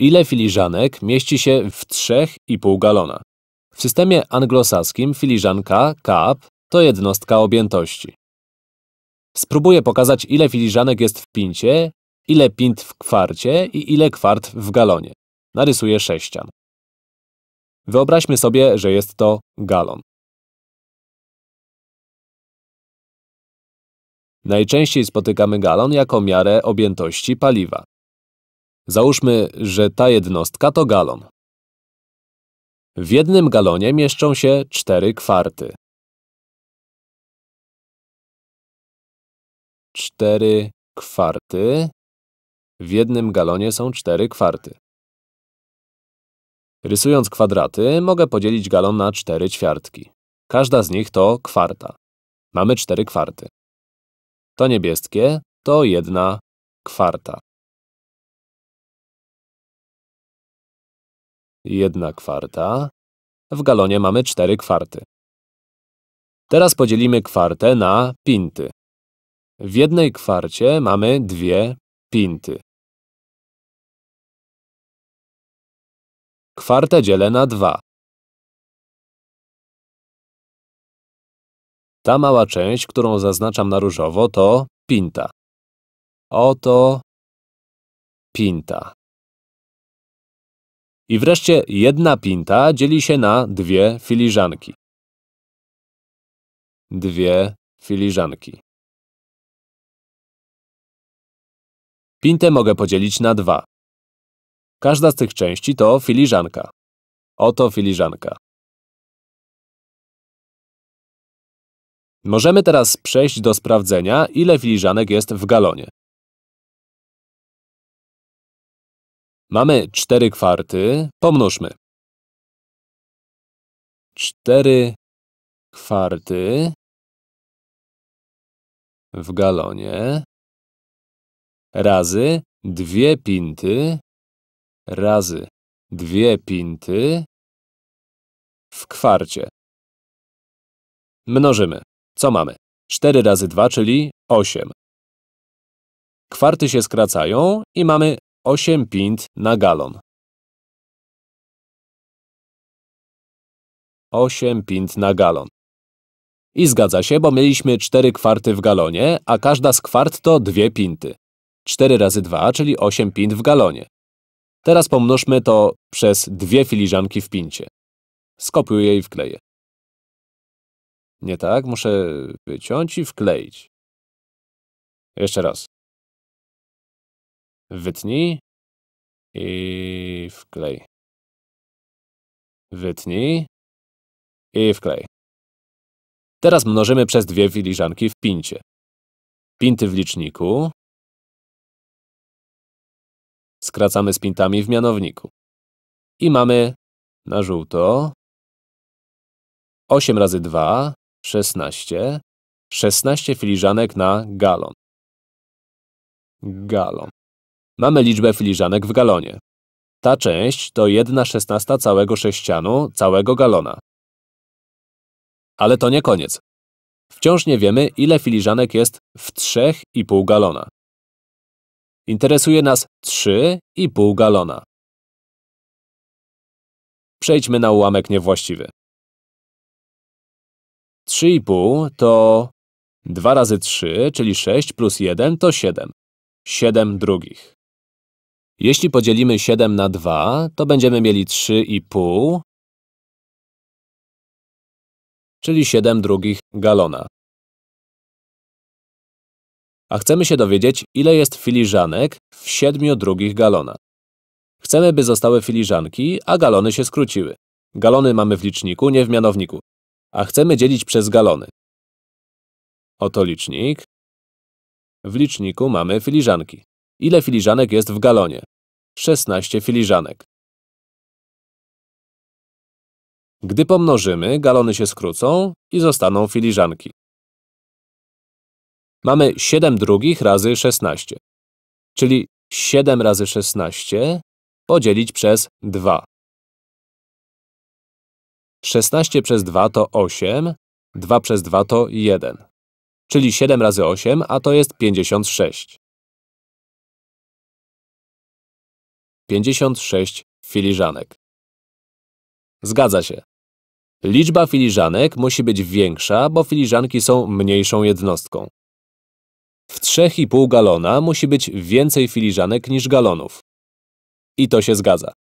Ile filiżanek mieści się w 3,5 galona? W systemie anglosaskim filiżanka, cup, to jednostka objętości. Spróbuję pokazać, ile filiżanek jest w pincie, ile pint w kwarcie i ile kwart w galonie. Narysuję sześcian. Wyobraźmy sobie, że jest to galon. Najczęściej spotykamy galon jako miarę objętości paliwa. Załóżmy, że ta jednostka to galon. W jednym galonie mieszczą się cztery kwarty. Cztery kwarty. W jednym galonie są cztery kwarty. Rysując kwadraty, mogę podzielić galon na cztery ćwiartki. Każda z nich to kwarta. Mamy cztery kwarty. To niebieskie to jedna kwarta. jedna kwarta. W galonie mamy cztery kwarty. Teraz podzielimy kwartę na pinty. W jednej kwarcie mamy dwie pinty. Kwartę dzielę na dwa. Ta mała część, którą zaznaczam na różowo, to pinta. Oto pinta. I wreszcie jedna pinta dzieli się na dwie filiżanki. Dwie filiżanki. Pintę mogę podzielić na dwa. Każda z tych części to filiżanka. Oto filiżanka. Możemy teraz przejść do sprawdzenia, ile filiżanek jest w galonie. Mamy 4 kwarty, pomnóżmy. 4 kwarty w galonie razy dwie pinty razy dwie pinty w kwarcie. Mnożymy. Co mamy? 4 razy 2, czyli 8. Kwarty się skracają i mamy 8 pint na galon. 8 pint na galon. I zgadza się, bo mieliśmy cztery kwarty w galonie, a każda z kwart to dwie pinty. 4 razy 2, czyli 8 pint w galonie. Teraz pomnożmy to przez dwie filiżanki w pincie. Skopiuję i wkleję. Nie tak, muszę wyciąć i wkleić. Jeszcze raz. Wytnij i wklej. Wytnij i wklej. Teraz mnożymy przez dwie filiżanki w pincie. Pinty w liczniku. Skracamy z pintami w mianowniku. I mamy na żółto 8 razy 2, 16. 16 filiżanek na galon. Galon. Mamy liczbę filiżanek w galonie. Ta część to 1 szesnasta całego sześcianu, całego galona. Ale to nie koniec. Wciąż nie wiemy, ile filiżanek jest w 3,5 galona. Interesuje nas 3,5 galona. Przejdźmy na ułamek niewłaściwy. 3,5 to 2 razy 3, czyli 6 plus 1 to 7. 7 drugich. Jeśli podzielimy 7 na 2, to będziemy mieli 3,5, czyli 7 drugich galona. A chcemy się dowiedzieć, ile jest filiżanek w 7 drugich galona. Chcemy, by zostały filiżanki, a galony się skróciły. Galony mamy w liczniku, nie w mianowniku. A chcemy dzielić przez galony. Oto licznik. W liczniku mamy filiżanki. Ile filiżanek jest w galonie? 16 filiżanek. Gdy pomnożymy, galony się skrócą i zostaną filiżanki. Mamy 7 drugich razy 16, czyli 7 razy 16 podzielić przez 2. 16 przez 2 to 8, 2 przez 2 to 1, czyli 7 razy 8, a to jest 56. 56 filiżanek. Zgadza się. Liczba filiżanek musi być większa, bo filiżanki są mniejszą jednostką. W 3,5 galona musi być więcej filiżanek niż galonów. I to się zgadza.